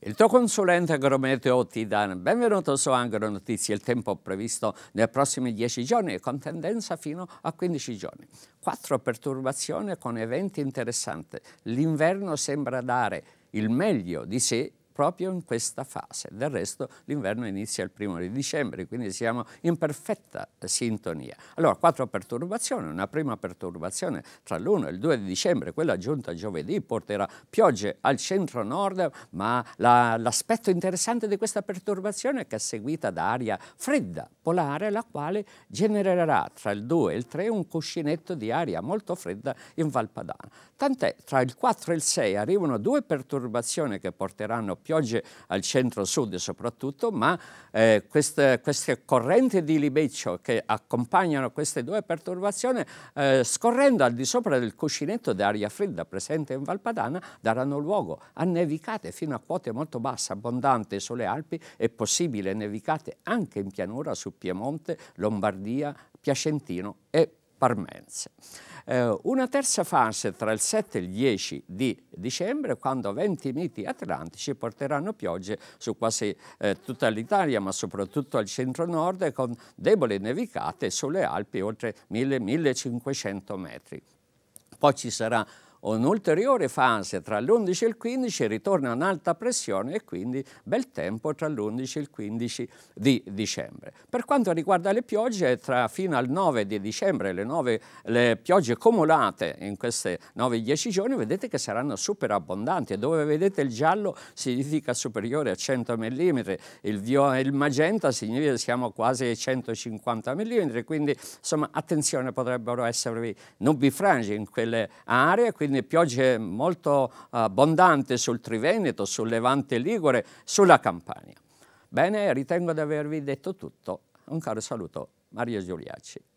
Il tuo consulente agrometeo ti dà benvenuto su Angro Notizie, il tempo previsto nei prossimi 10 giorni e con tendenza fino a 15 giorni. Quattro perturbazioni con eventi interessanti. L'inverno sembra dare il meglio di sé proprio in questa fase. Del resto l'inverno inizia il primo di dicembre, quindi siamo in perfetta eh, sintonia. Allora, quattro perturbazioni, una prima perturbazione tra l'1 e il 2 di dicembre, quella giunta giovedì, porterà piogge al centro-nord, ma l'aspetto interessante di questa perturbazione è che è seguita da aria fredda, polare, la quale genererà tra il 2 e il 3 un cuscinetto di aria molto fredda in Valpadana. Tant'è, tra il 4 e il 6 arrivano due perturbazioni che porteranno più piogge al centro-sud soprattutto, ma eh, queste, queste, correnti di libeccio che accompagnano queste due perturbazioni eh, scorrendo al di sopra del cuscinetto d'aria fredda presente in Valpadana daranno luogo a nevicate fino a quote molto basse, abbondanti sulle Alpi e possibile nevicate anche in pianura su Piemonte, Lombardia, Piacentino e Parmense eh, una terza fase tra il 7 e il 10 di dicembre, quando venti miti atlantici porteranno piogge su quasi eh, tutta l'Italia, ma soprattutto al centro-nord, con deboli nevicate sulle Alpi oltre 1000-1500 metri. Poi ci sarà Un'ulteriore fase tra l'11 e il 15 ritorna alta pressione e quindi bel tempo tra l'11 e il 15 di dicembre. Per quanto riguarda le piogge, tra fino al 9 di dicembre le, 9, le piogge cumulate in questi 9-10 giorni vedete che saranno super abbondanti dove vedete il giallo significa superiore a 100 mm, il, il magenta significa che siamo quasi ai 150 mm, quindi insomma attenzione potrebbero esservi nubi frangi in quelle aree, quindi quindi piogge molto abbondante sul Triveneto, sul Levante Ligure, sulla Campania. Bene, ritengo di avervi detto tutto. Un caro saluto, Mario Giuliacci.